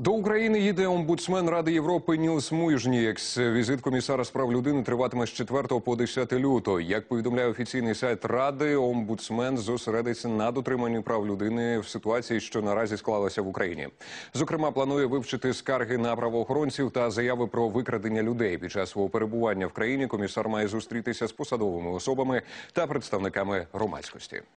До України їде омбудсмен Ради Європи Нілс Муйжнієкс. Візит комісара з прав людини триватиме з 4 по 10 лютого. Як повідомляє офіційний сайт ради, омбудсмен зосередиться на дотриманні прав людини в ситуації, що наразі склалася в Україні. Зокрема, планує вивчити скарги на правоохоронців та заяви про викрадення людей. Під час свого перебування в країні комісар має зустрітися з посадовими особами та представниками громадськості.